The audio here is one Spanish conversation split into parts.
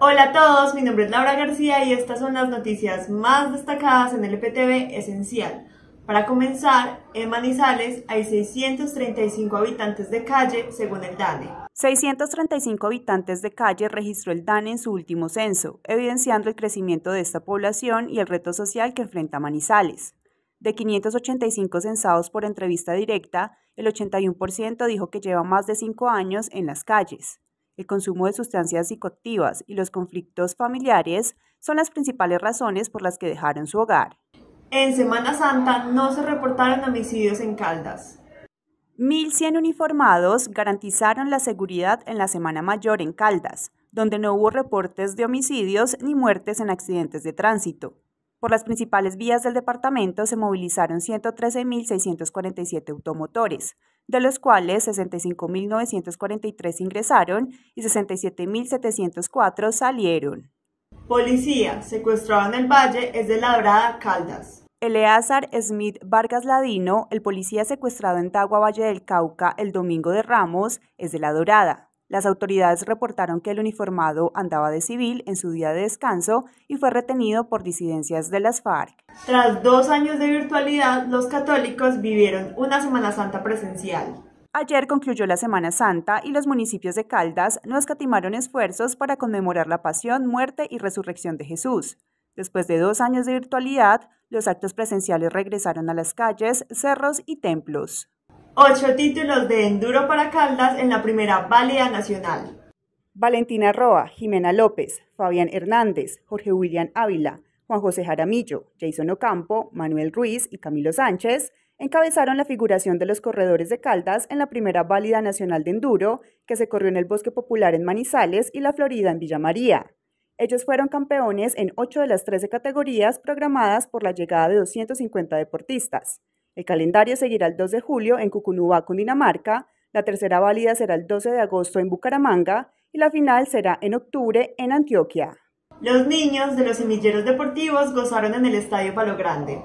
Hola a todos, mi nombre es Laura García y estas son las noticias más destacadas en el EPTV Esencial. Para comenzar, en Manizales hay 635 habitantes de calle, según el DANE. 635 habitantes de calle registró el DANE en su último censo, evidenciando el crecimiento de esta población y el reto social que enfrenta Manizales. De 585 censados por entrevista directa, el 81% dijo que lleva más de 5 años en las calles. El consumo de sustancias psicoactivas y los conflictos familiares son las principales razones por las que dejaron su hogar. En Semana Santa no se reportaron homicidios en Caldas. 1.100 uniformados garantizaron la seguridad en la Semana Mayor en Caldas, donde no hubo reportes de homicidios ni muertes en accidentes de tránsito. Por las principales vías del departamento se movilizaron 113.647 automotores, de los cuales 65.943 ingresaron y 67.704 salieron. Policía, secuestrado en el valle es de la Dorada, Caldas. Eleazar Smith Vargas Ladino, el policía secuestrado en Tagua, Valle del Cauca, el domingo de Ramos, es de La Dorada. Las autoridades reportaron que el uniformado andaba de civil en su día de descanso y fue retenido por disidencias de las FARC. Tras dos años de virtualidad, los católicos vivieron una Semana Santa presencial. Ayer concluyó la Semana Santa y los municipios de Caldas no escatimaron esfuerzos para conmemorar la pasión, muerte y resurrección de Jesús. Después de dos años de virtualidad, los actos presenciales regresaron a las calles, cerros y templos. Ocho títulos de enduro para Caldas en la primera válida nacional. Valentina Roa, Jimena López, Fabián Hernández, Jorge William Ávila, Juan José Jaramillo, Jason Ocampo, Manuel Ruiz y Camilo Sánchez encabezaron la figuración de los corredores de Caldas en la primera válida nacional de enduro que se corrió en el Bosque Popular en Manizales y la Florida en Villa María. Ellos fueron campeones en ocho de las trece categorías programadas por la llegada de 250 deportistas. El calendario seguirá el 2 de julio en Cucunubá, Cundinamarca, la tercera válida será el 12 de agosto en Bucaramanga y la final será en octubre en Antioquia. Los niños de los semilleros deportivos gozaron en el Estadio Palo Grande.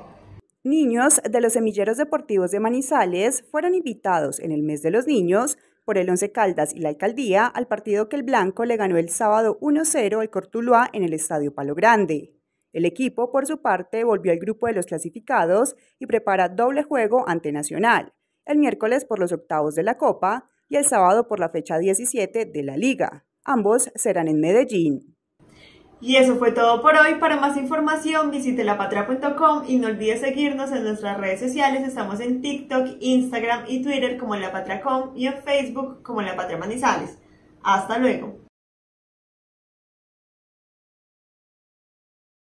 Niños de los semilleros deportivos de Manizales fueron invitados en el mes de los niños por el Once Caldas y la alcaldía al partido que el Blanco le ganó el sábado 1-0 al Cortuluá en el Estadio Palo Grande. El equipo, por su parte, volvió al grupo de los clasificados y prepara doble juego ante Nacional, el miércoles por los octavos de la Copa y el sábado por la fecha 17 de la Liga. Ambos serán en Medellín. Y eso fue todo por hoy. Para más información visite lapatria.com y no olvides seguirnos en nuestras redes sociales. Estamos en TikTok, Instagram y Twitter como lapatria.com y en Facebook como La Manizales. Hasta luego.